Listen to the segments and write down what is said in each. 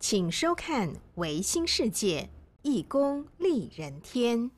请收看《维新世界》，义工利人天。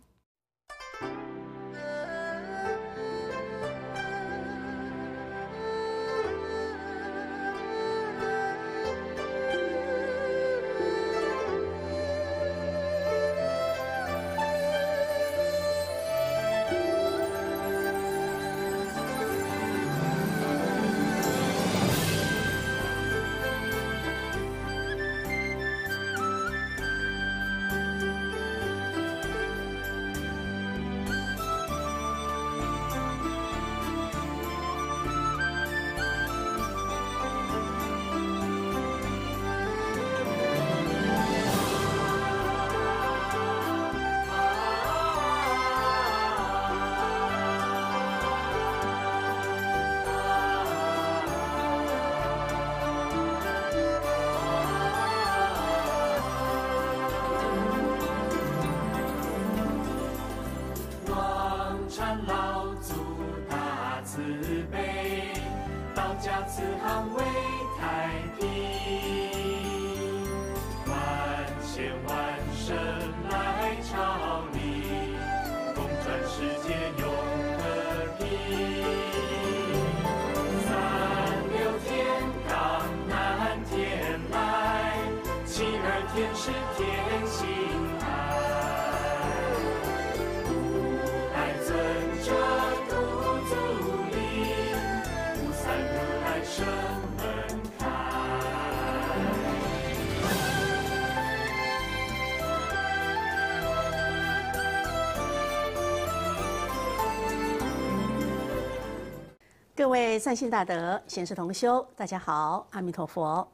各位善信大德，贤士同修，大家好，阿弥陀佛，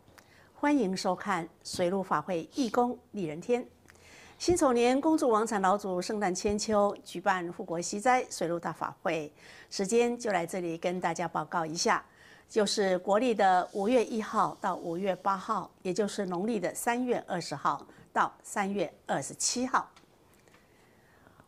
欢迎收看水陆法会义工利人天。辛丑年恭祝王禅老祖圣诞千秋，举办护国西斋水陆大法会，时间就来这里跟大家报告一下，就是国历的五月一号到五月八号，也就是农历的三月二十号到三月二十七号。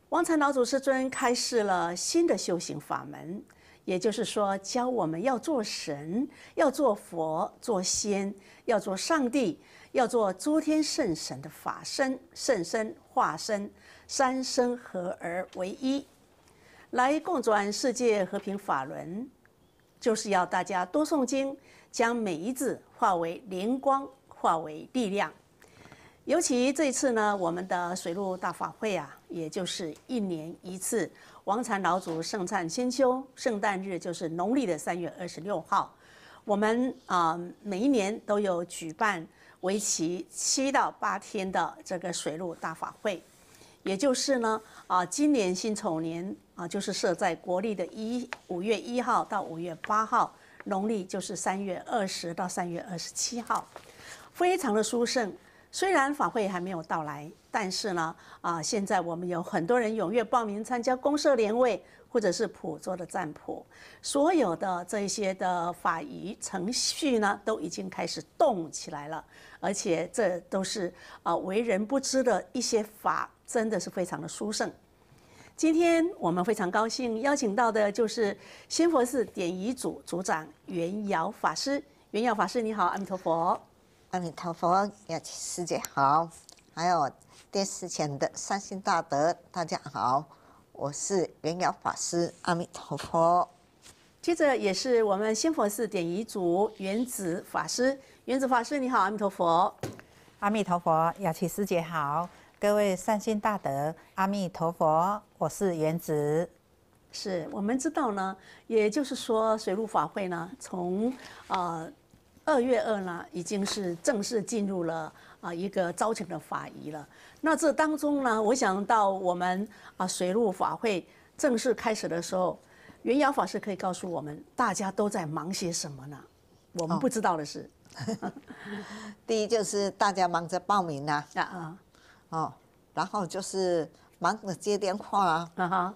王禅老祖师尊开示了新的修行法门。也就是说，教我们要做神，要做佛，做仙，要做上帝，要做诸天圣神的法身、圣身、化身，三身合而为一，来共转世界和平法轮，就是要大家多诵经，将每一字化为灵光，化为力量。尤其这次呢，我们的水陆大法会啊，也就是一年一次。王禅老祖圣诞千秋，圣诞日就是农历的三月二十六号。我们啊，每一年都有举办为期七到八天的这个水陆大法会，也就是呢啊，今年辛丑年啊，就是设在国历的一五月一号到五月八号，农历就是三月二十到三月二十七号，非常的殊胜。虽然法会还没有到来，但是呢，啊，现在我们有很多人踊跃报名参加公社联会，或者是普座的占卜，所有的这些的法仪程序呢，都已经开始动起来了，而且这都是啊为人不知的一些法，真的是非常的殊胜。今天我们非常高兴邀请到的就是新佛寺典仪组组长袁瑶法师，袁瑶法师你好，阿弥陀佛。阿弥陀佛，雅琪师姐好，还有电视前的善心大德，大家好，我是袁瑶法师，阿弥陀佛。接着也是我们新佛寺典仪组原子法师，原子法师你好，阿弥陀佛，阿弥陀佛，雅琪师姐好，各位善心大德，阿弥陀佛，我是原子。是我们知道呢，也就是说水陆法会呢，从啊。二月二呢，已经是正式进入了啊一个招请的法仪了。那这当中呢，我想到我们啊水陆法会正式开始的时候，元瑶法师可以告诉我们，大家都在忙些什么呢？我们不知道的是，第一就是大家忙着报名呐，啊啊，哦，然后就是忙着接电话，啊哈，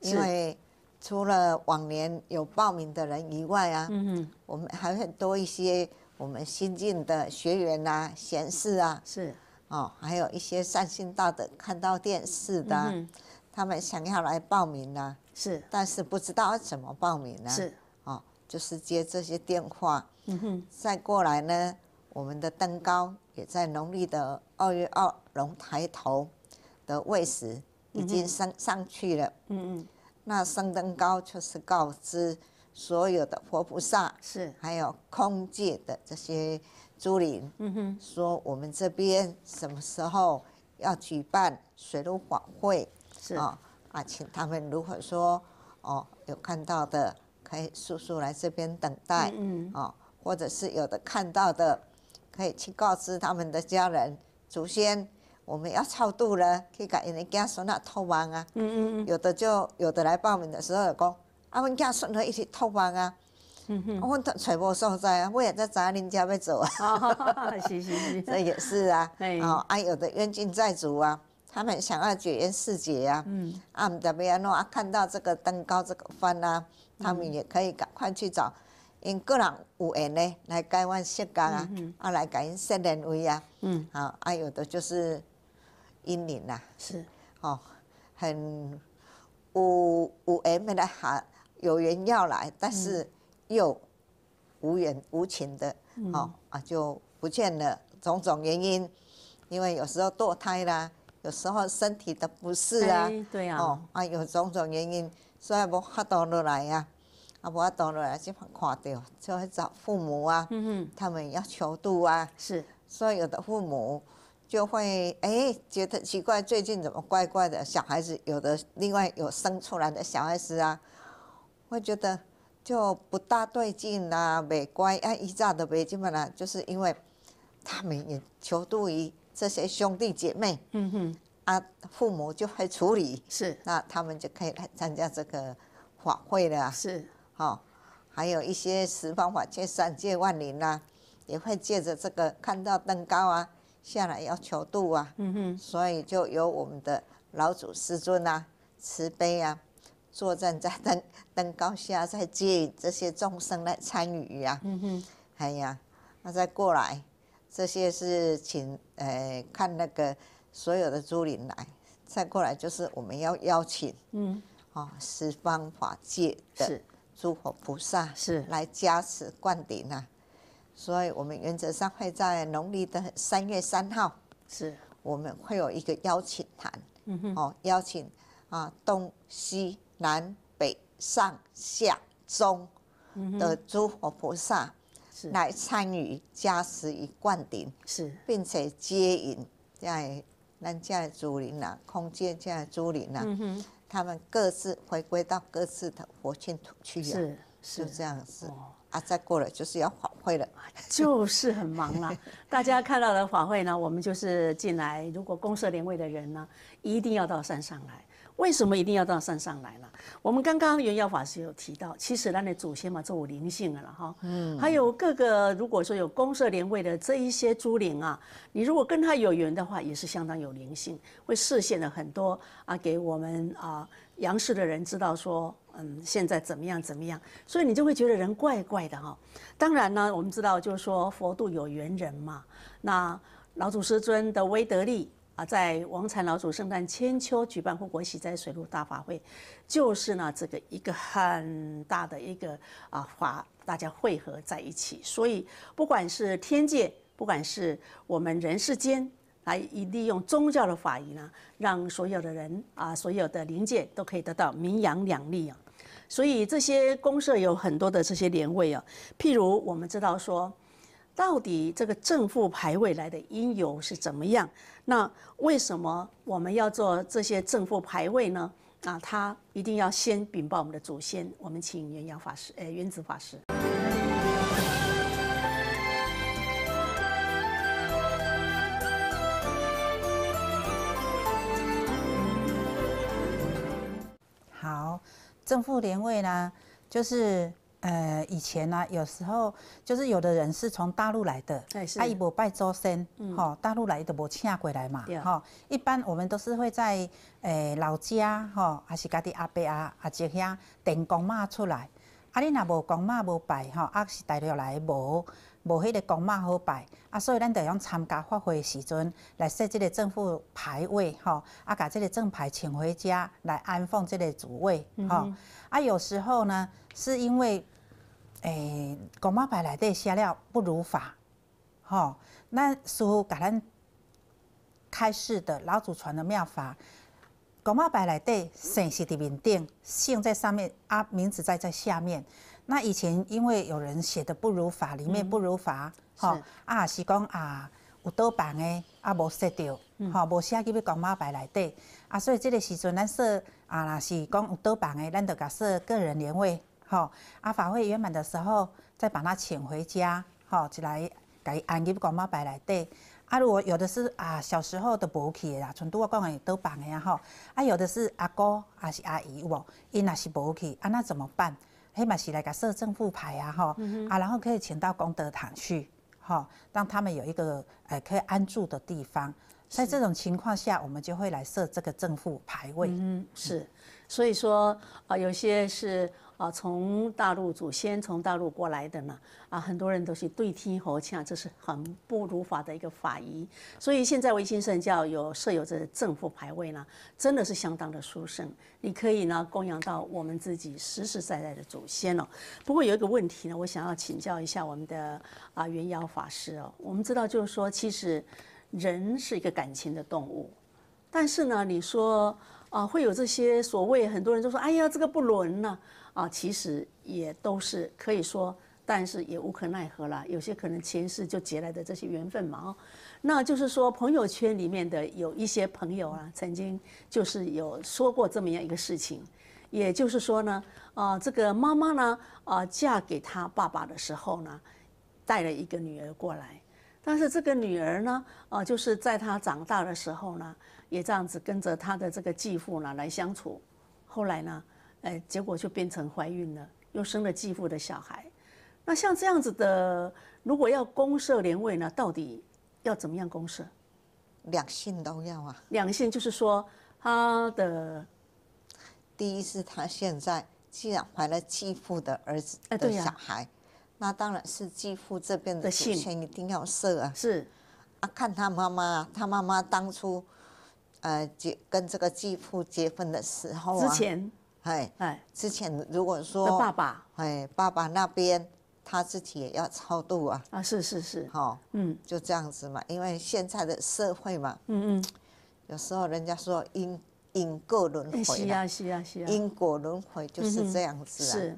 因为。除了往年有报名的人以外啊，嗯哼，我们还很多一些我们新进的学员呐、闲士啊，是哦，还有一些善心大的看到电视的，嗯，他们想要来报名呐，是，但是不知道怎么报名呢，是哦，就是接这些电话，嗯哼，再过来呢，我们的登高也在农历的二月二龙抬头的位置已经上上去了，嗯嗯。那圣灯高就是告知所有的活菩萨，是还有空界的这些诸灵，嗯哼，说我们这边什么时候要举办水陆法会，是啊啊，请他们如果说哦有看到的，可以速速来这边等待，嗯啊，或者是有的看到的，可以去告知他们的家人祖先。我们要超度了，去甲因家孙儿托亡啊。嗯嗯有的就有的来报名的时候就讲，啊，我们家孙儿一起托亡啊。嗯哼。我他揣部所在啊，我也在找邻家边走啊。哈哈哈！是是是。这也是啊。哎。哦，啊有的冤亲债主啊，他们想要解冤释结啊。嗯。啊们这边喏啊，看到这个登高这个风啊，他们也可以赶快去找因个人有缘呢，来改换时光啊，啊来改因释人危啊。嗯。好，啊有的就是。阴灵呐，是，哦，很无缘没的，喊，有人要来，但是又无缘无情的，哦啊，就不见了。种种原因，因为有时候堕胎啦，有时候身体的不适啊，对啊，哦，啊，有种种原因，所以不发到落来啊，啊不哈到落来就垮掉。就去找父母啊，嗯嗯，他们要求度啊，是，所以有的父母。就会哎觉得奇怪，最近怎么怪怪的？小孩子有的，另外有生出来的小孩子啊，会觉得就不大对劲啊，没乖啊，一咋的没？基本啦，就是因为他们也求助于这些兄弟姐妹，嗯哼，啊父母就会处理，是，那他们就可以来参加这个法会了，是，好，还有一些十方法界三界万灵啦，也会借着这个看到登高啊。下来要求度啊，所以就由我们的老祖师尊啊慈悲啊，坐站在登登高下，再借这些众生来参与呀。嗯哼，哎呀，那再过来，这些是请呃看那个所有的诸灵来，再过来就是我们要邀请，嗯，啊十方法界的诸佛菩萨是来加持灌顶啊。所以，我们原则上会在农历的三月三号，是，我们会有一个邀请函，哦，邀请啊东西南北上下中的诸佛菩萨来参与加持与灌顶，是，并且接引在南的竹林啊，空的竹林啊，他们各自回归到各自的佛净土去，是，就这样子。再过了就是要法会了，就是很忙了。大家看到的法会呢，我们就是进来，如果公社联位的人呢，一定要到山上来。为什么一定要到山上来了？我们刚刚袁耀法师有提到，其实他的祖先嘛就有灵性了哈。嗯。还有各个如果说有公社联位的这一些诸灵啊，你如果跟他有缘的话，也是相当有灵性，会实现了很多啊，给我们啊杨氏的人知道说。嗯，现在怎么样？怎么样？所以你就会觉得人怪怪的哈。当然呢，我们知道就是说佛度有缘人嘛。那老祖师尊的威德利啊，在王禅老祖圣诞千秋举办护国喜灾水陆大法会，就是呢这个一个很大的一个啊法，大家汇合在一起。所以不管是天界，不管是我们人世间，来以利用宗教的法仪呢，让所有的人啊，所有的灵界都可以得到名扬两利啊。所以这些公社有很多的这些年位啊，譬如我们知道说，到底这个正副牌位来的因由是怎么样？那为什么我们要做这些正副牌位呢？啊，他一定要先禀报我们的祖先。我们请元阳法师，呃，元子法师。正府联位呢，就是呃以前呢，有时候就是有的人是从大陆来的，阿姨不拜周生，哈，大陆来的无请过来嘛，哈，一般我们都是会在诶老家，哈，还是家的阿伯阿阿姐遐顶公妈出来，阿你若无公妈无拜，哈，啊是大陆来无。无迄个公马好摆，啊，所以咱得用参加法会时阵来设即个政府牌位，吼，啊，甲即个正牌请回家来安放即个主位，吼，啊，有时候呢是因为，诶，公妈牌来底写了不如法，吼，那师傅甲咱开示的老祖传的妙法，公妈牌来底，姓是伫面顶，姓在上面，啊，名字在在下面。那以前，因为有人写的不如法，里面不如法，吼啊是讲啊有倒板诶，啊无说对，吼无写去要光马摆内底啊，所以这个时阵咱说啊若是讲有倒板诶，咱就甲说个人年会，吼啊法会圆满的时候再把他请回家，吼就来甲伊安入光马摆内底。啊，如果有的是啊小时候都无去啦，像拄我讲诶倒板诶，啊吼。啊有的是阿哥还是阿姨，有无？因若是无去，啊那怎么办？黑马西来噶设正副牌啊，哈，啊，然后可以请到功德堂去，哈，让他们有一个呃可以安住的地方。在这种情况下，我们就会来设这个正副牌位。嗯，是，所以说啊，有些是。啊，从大陆祖先从大陆过来的呢，啊，很多人都是对天吼叫，这是很不儒法的一个法仪。所以现在维新圣教有设有这正副牌位呢，真的是相当的殊胜。你可以呢供养到我们自己实实在在的祖先哦。不过有一个问题呢，我想要请教一下我们的啊元瑶法师哦。我们知道就是说，其实人是一个感情的动物，但是呢，你说啊会有这些所谓很多人就说，哎呀，这个不伦呢。啊，其实也都是可以说，但是也无可奈何了。有些可能前世就结来的这些缘分嘛，哦，那就是说朋友圈里面的有一些朋友啊，曾经就是有说过这么样一个事情，也就是说呢，啊，这个妈妈呢，啊，嫁给他爸爸的时候呢，带了一个女儿过来，但是这个女儿呢，啊，就是在她长大的时候呢，也这样子跟着她的这个继父呢来相处，后来呢。哎，结果就变成怀孕了，又生了继父的小孩。那像这样子的，如果要公社联位呢，到底要怎么样公社？两性都要啊。两性就是说，他的第一是，他现在既然怀了继父的儿子的小孩，那当然是继父这边的首先一定要设啊。是啊，看他妈妈，他妈妈当初呃结跟这个继父结婚的时候啊。之前。哎哎，之前如果说爸爸，哎爸爸那边他自己也要超度啊啊，是是是，好，嗯，就这样子嘛，因为现在的社会嘛，嗯嗯，有时候人家说因因果轮回，是啊是啊是啊，因果轮回就是这样子啊。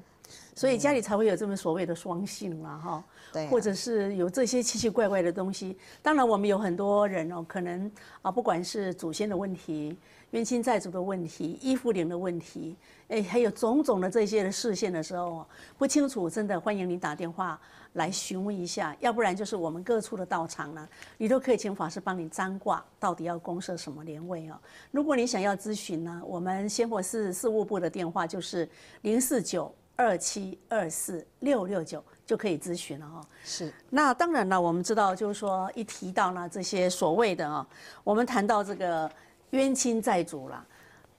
所以家里才会有这么所谓的双性啦，哈，对，或者是有这些奇奇怪怪的东西。当然，我们有很多人哦，可能啊，不管是祖先的问题、冤亲债主的问题、依附灵的问题，哎，还有种种的这些的视线的时候，不清楚，真的欢迎你打电话来询问一下，要不然就是我们各处的道场呢，你都可以请法师帮你占卦，到底要公设什么灵位哦。如果你想要咨询呢，我们仙佛寺事务部的电话就是零四九。二七二四六六九就可以咨询了哈。是，那当然了，我们知道就是说一提到呢这些所谓的啊，我们谈到这个冤亲债主了，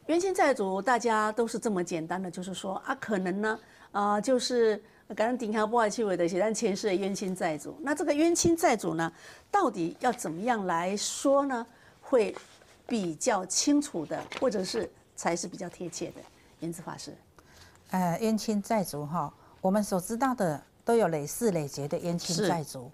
冤亲债主大家都是这么简单的，就是说啊可能呢啊就是感恩顶好不怀气味的写，但前世的冤亲债主，那这个冤亲债主呢到底要怎么样来说呢，会比较清楚的或者是才是比较贴切的，言子法师。呃，冤亲债主哈，我们所知道的都有累世累劫的冤亲债主。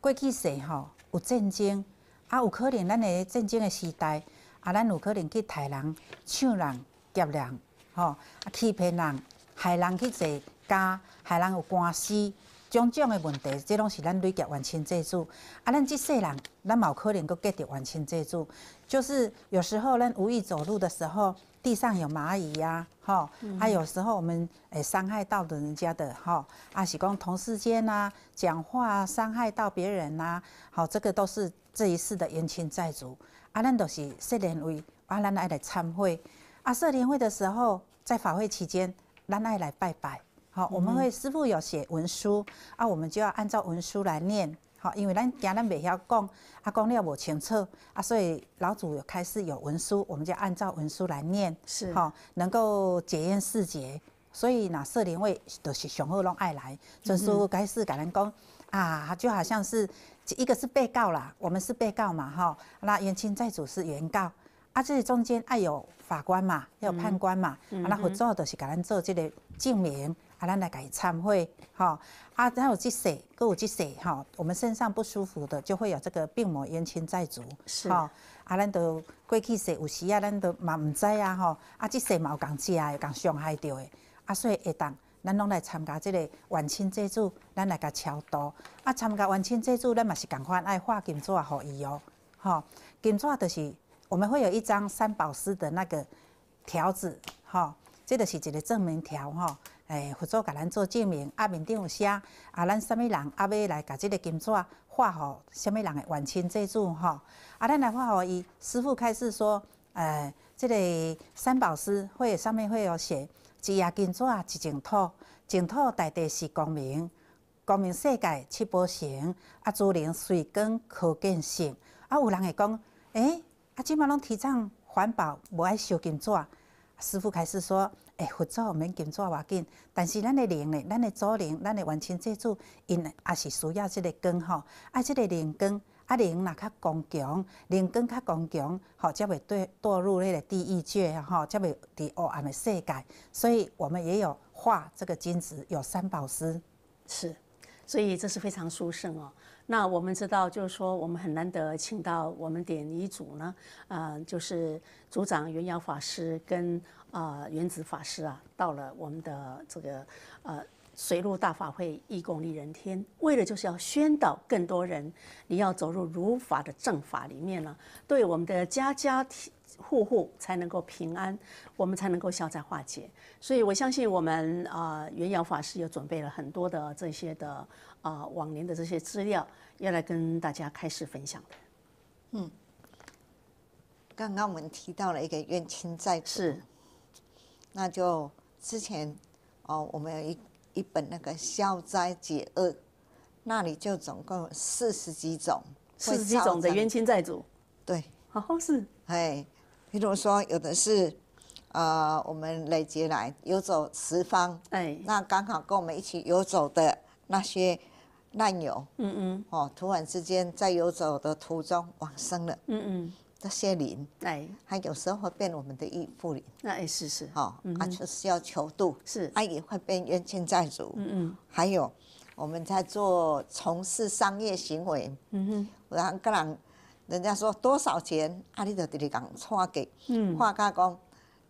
过去世吼有战争啊，有可能咱的战争的时代，啊，咱有可能去杀人、抢人、劫人，吼，啊，欺骗人，害人去坐家，害人有官司，种种的问题，这拢是咱累劫冤亲债主。啊，咱即世人，咱嘛有可能阁结着冤亲债主，就是有时候咱无意走路的时候。地上有蚂蚁呀，哈，啊，有时候我们诶伤害到的人家的哈，阿喜光同事间啊，讲话伤害到别人呐，好，这个都是这一世的冤亲债主，阿兰都是设莲会，阿兰来来参会，阿设联会的时候，在法会期间，阿兰来来拜拜，好，我们会师傅有写文书，啊，我们就要按照文书来念。好，因为咱惊咱袂晓讲，啊讲了无清楚，啊所以老祖有开始有文书，我们就按照文书来念，是吼，能够检验四节。所以那社灵位都是上好拢爱来，就是开始给咱讲啊，就好像是一个是被告啦，我们是被告嘛吼，那冤亲债主是原告，啊这中间爱有法官嘛，有判官嘛，那合作就是给咱做这个证明。啊，咱来己忏悔，吼，啊，咱有即世还有即世吼，我们身上不舒服的，就会有这个病魔冤亲债主，是哈。啊，咱都过去说，有时啊，咱都嘛毋知啊，吼，啊，即世嘛有共食有共伤害着的，啊，所以下当，咱拢来参加即个冤亲债主，咱来甲超度。啊，参加冤亲债主，咱嘛是共款爱化金纸互伊哦吼，金纸就是我们会有一张三宝师的那个条子，吼，这个是一个证明条，吼。诶，佛祖甲咱做证明，啊，面顶有写，啊，咱什物人啊要来甲即个金纸画好，什物人的原亲近祖吼，啊，咱来画好伊。师傅开始说，诶，即个三宝师会上面会有写，一叶金纸一净土，净土大地是光明，光明世界七宝成，啊，诸灵随根可见性，啊，有人会讲，诶，啊，即嘛拢提倡环保，无爱烧金纸，师傅开始说。诶，合作毋免金纸偌紧，但是咱的灵咧，咱的祖灵，咱的完清祭祖，因也是需要即个光吼，啊，即个灵光，啊灵若较刚强，灵根较刚强，吼，才会对堕入那个地狱界吼，才会伫黑暗的世界，所以我们也有化这个金子，有三宝石，是，所以这是非常殊胜哦。那我们知道，就是说，我们很难得请到我们典遗组呢，呃，就是组长元瑶法师跟啊原子法师啊，到了我们的这个呃水陆大法会义公利人天，为了就是要宣导更多人，你要走入如法的正法里面呢，对我们的家家户户才能够平安，我们才能够消灾化解。所以我相信，我们啊元瑶法师也准备了很多的这些的。啊，往年的这些资料要来跟大家开始分享的。嗯，刚刚我们提到了一个冤亲债主，是，那就之前哦，我们有一一本那个消灾解厄，那里就总共四十几种，四十几种的冤亲债主，对，好好是，哎，比如说有的是，呃，我们累积来游走十方，哎，那刚好跟我们一起游走的那些。滥油，嗯嗯，哦，突然之间在游走的途中往生了，嗯嗯，这些灵，哎，还有时候会变我们的义父灵，那也是是，哦，啊就是要求度，是，啊也会变冤亲债主，嗯嗯，还有我们在做从事商业行为，嗯哼，然后跟人人家说多少钱，啊你就直接讲错给，嗯，话家讲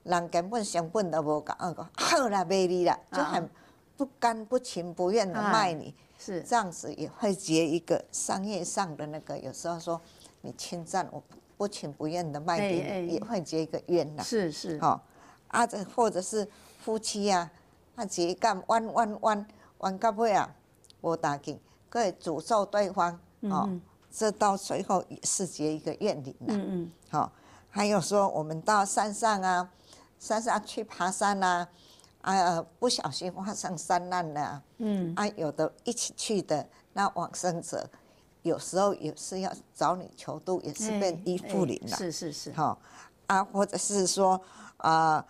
人根本成本都不讲，哦讲好了卖你了，就很不甘不情不愿的卖你。是这样子也会结一个商业上的那个，有时候说你侵占我，不情不愿的卖给你，也会结一个怨呐。是是哦，啊，这或者是夫妻啊，啊结干弯弯弯弯到尾啊，无打紧，个诅咒对方哦，这到最后也是结一个怨灵呐。嗯嗯，好，还有说我们到山上啊，山上去爬山呐。啊，不小心发生灾难了，嗯，啊，有的一起去的那往生者，有时候也是要找你求渡，也是被依附灵了，是是是，哈，啊，或者是说啊，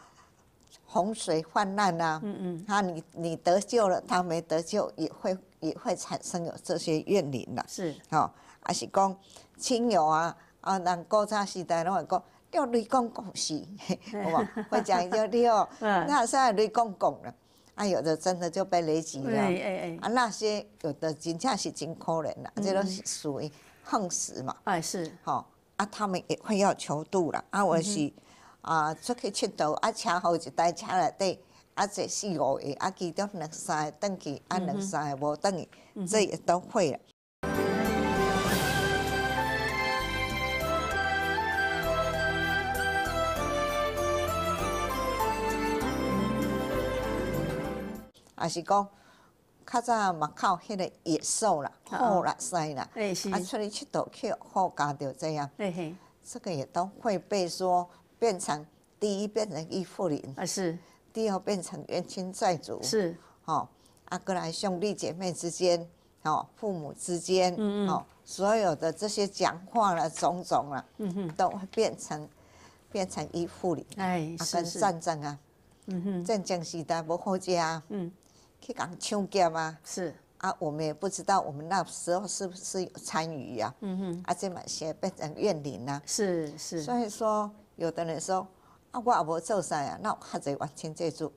洪水泛滥啊，嗯嗯，啊，你你得救了，他没得救，也会也会产生有这些怨灵了，是，哈，阿是讲亲友啊，啊，那国山时代拢会讲。叫雷公公是，好无？我讲叫你哦，那算雷公公了。哎有的真的就被雷击了。哎哎啊那些有的真正是真可怜了，这都是属于横死嘛。哎是。吼，啊他们也快要求度了。啊我是啊出去佚佗，啊车好一台车里底，啊这四五个，啊记得两三个登记，啊两三个无登去，这都会了。也是讲较早嘛靠迄个野兽啦、虎啦、狮啦，啊，出去佚佗去，好家就这样。这个也都会被说变成第一变成依附人，啊，是第二变成冤亲债主是，吼，啊，过来兄弟姐妹之间，吼，父母之间，吼，所有的这些讲话了、种种了，嗯哼，都会变成变成依附人，哎，跟战争啊，嗯哼，战争时代不好家，嗯。去讲抢劫吗？是啊，我们也不知道我们那时候是不是有参与呀？嗯哼，啊，这么些变成怨灵啊？是是。所以说，有的人说啊，我也无做啥呀，那还在万全借助。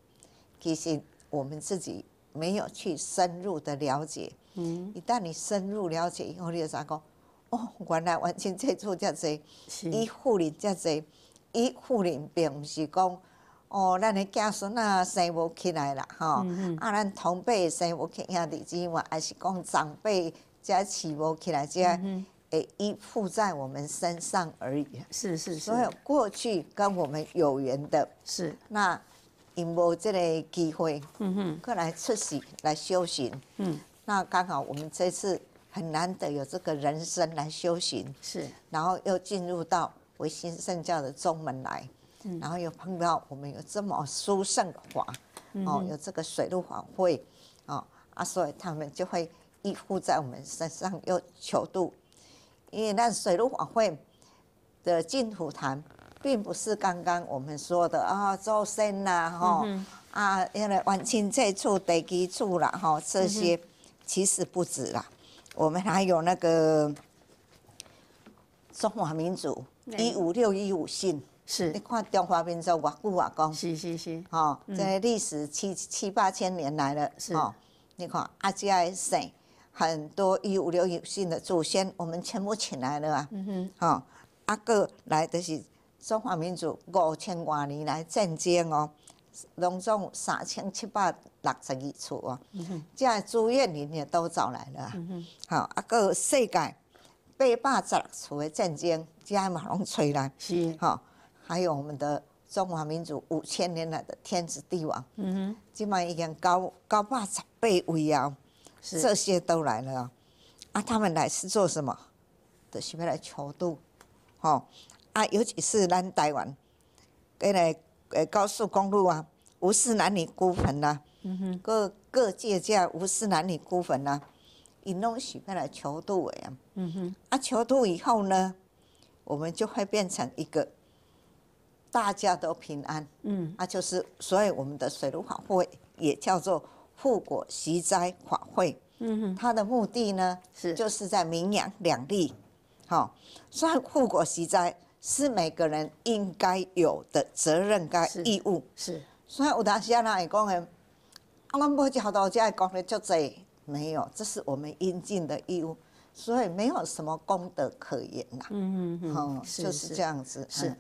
其实我们自己没有去深入的了解。嗯。一旦你深入了解以后，你就咋讲？哦，原来万借助这样子，一护理，样子，一护理，并不是讲。哦，咱的子孙啊，生无起来啦，吼！啊，咱同辈生无起来的，只话还是讲长辈，家起无起来，即个诶依附在我们身上而已。是是是。所有过去跟我们有缘的，是那因无这个机会，嗯哼，过来出息来修行，嗯，那刚好我们这次很难得有这个人生来修行，是，然后又进入到唯心圣教的宗门来。然后又碰到我们有这么殊胜法，哦，有这个水陆法会，哦啊，所以他们就会依附在我们身上，又求渡。因为那水陆法会的净土坛，并不是刚刚我们说的啊，周身啦，哈，啊，因为晚清净处堆基处了，哈，这些其实不止啦，我们还有那个中华民族一五六一五信。是，你看中华民族偌久偌讲，是是是，吼，这历史七七八千年来了，吼，你看阿的省很多一五六一的祖先，我们全部请来了啊，嗯哼，吼，阿个来的是中华民族五千多年来战争哦，拢总三千七百六十二处哦，这朱院的也都找来了，嗯哼，好，阿个世界八百十六处的战争，这嘛拢吹来，是，吼。还有我们的中华民族五千年来的天子帝王，嗯哼，今嘛已经高高八十倍位啊，这些都来了啊！啊，他们来是做什么？的，是要来求渡，吼啊！尤其是咱台湾，过来呃高速公路啊，无视男女孤坟呐，嗯哼，各各界这样无视男女孤坟呐，引拢许个来求渡的啊，嗯哼，啊求渡以后呢，我们就会变成一个。大家都平安，嗯，那就是所以我们的水陆法会也叫做护国息灾法会，嗯哼，它的目的呢是就是在明扬两利，好，所以护国息灾是每个人应该有的责任跟义务，是。所以有当时阿那讲的，我们不只好多家讲的就在，没有，这是我们应尽的义务，所以没有什么功德可言啦，嗯嗯就是这样子，是。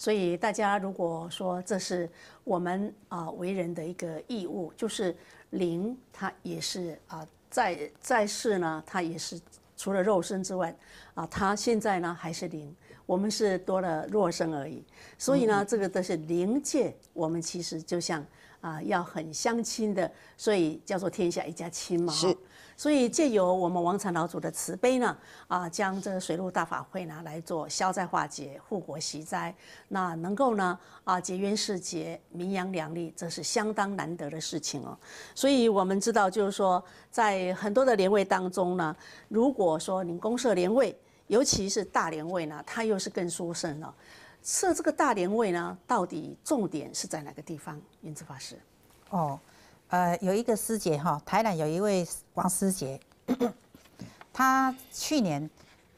所以大家如果说这是我们啊为人的一个义务，就是灵，它也是啊在在世呢，它也是除了肉身之外啊，它现在呢还是灵，我们是多了肉身而已。所以呢，这个都是灵界，我们其实就像。啊，要很相亲的，所以叫做天下一家亲嘛。是。所以借由我们王禅老祖的慈悲呢，啊，将这个水陆大法会拿来做消灾化解、护国息灾，那能够呢，啊，结冤释结、名扬良利，这是相当难得的事情哦。所以我们知道，就是说，在很多的连位当中呢，如果说你公社连位，尤其是大连位呢，它又是更殊胜了。设这个大连位呢，到底重点是在哪个地方？云慈法师。哦，呃，有一个师姐哈，台南有一位王师姐，她去年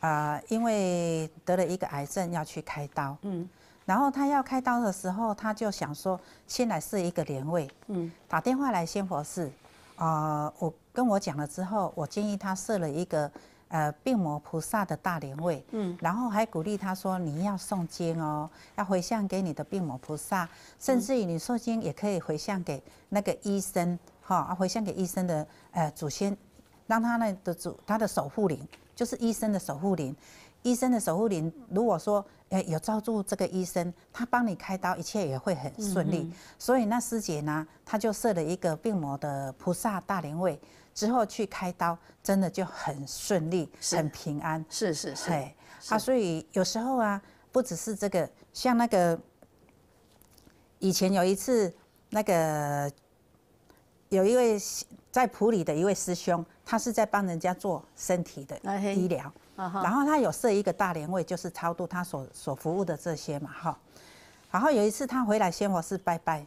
啊，因为得了一个癌症要去开刀，嗯，然后她要开刀的时候，她就想说先来设一个连位，嗯，打电话来仙佛寺，啊，我跟我讲了之后，我建议她设了一个。呃，病魔菩萨的大莲位，嗯，然后还鼓励他说，你要诵经哦，要回向给你的病魔菩萨，甚至于你诵经也可以回向给那个医生，哈，回向给医生的呃祖先，让他那的祖他的守护灵，就是医生的守护灵，医生的守护灵，如果说诶有照住这个医生，他帮你开刀，一切也会很顺利。所以那师姐呢，她就设了一个病魔的菩萨大莲位。之后去开刀，真的就很顺利，很平安。是是是，啊，所以有时候啊，不只是这个，像那个以前有一次，那个有一位在普里的一位师兄，他是在帮人家做身体的医疗，然后他有设一个大连位，就是超度他所所服务的这些嘛，哈。然后有一次他回来先，我是拜拜，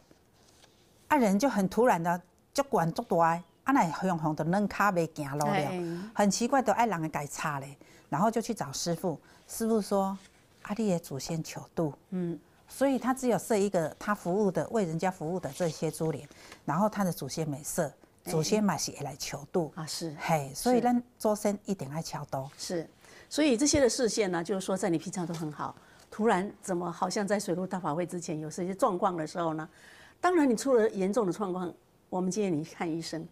那人就很突然的就管多哎，啊，那永红的两脚未行路了，很奇怪，都爱人改家擦嘞，然后就去找师傅。师傅说：“阿弟的祖先求度，嗯，所以他只有设一个他服务的为人家服务的这些珠帘，然后他的祖先没设祖先嘛是也来求度啊，是嘿，所以咱做生一定爱敲多是，所以这些的视线呢，就是说在你平常都很好，突然怎么好像在水陆大法会之前有这些状况的时候呢？当然，你出了严重的状况，我们建议你看医生。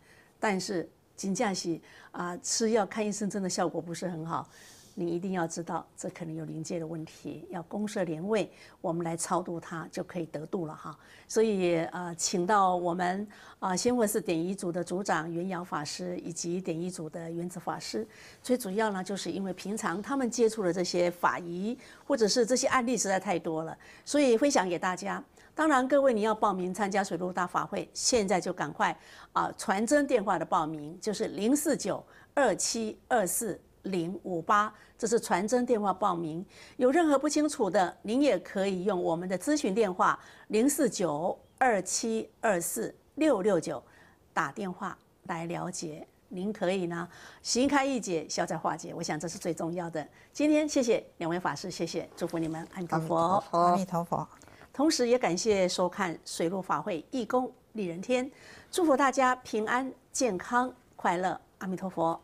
但是，金降息啊，吃药、看医生真的效果不是很好。你一定要知道，这可能有临界的问题，要公社联位，我们来超度他就可以得度了哈。所以，呃，请到我们啊，先闻是点仪组的组长袁瑶法师以及点仪组的原子法师。最主要呢，就是因为平常他们接触的这些法医或者是这些案例实在太多了，所以分享给大家。当然，各位，你要报名参加水陆大法会，现在就赶快啊！传真电话的报名就是零四九二七二四零五八，这是传真电话报名。有任何不清楚的，您也可以用我们的咨询电话零四九二七二四六六九打电话来了解。您可以呢，行开一解，消灾化解，我想这是最重要的。今天谢谢两位法师，谢谢，祝福你们，阿弥陀佛，阿弥陀佛。同时，也感谢收看水陆法会义工李仁天，祝福大家平安、健康、快乐。阿弥陀佛。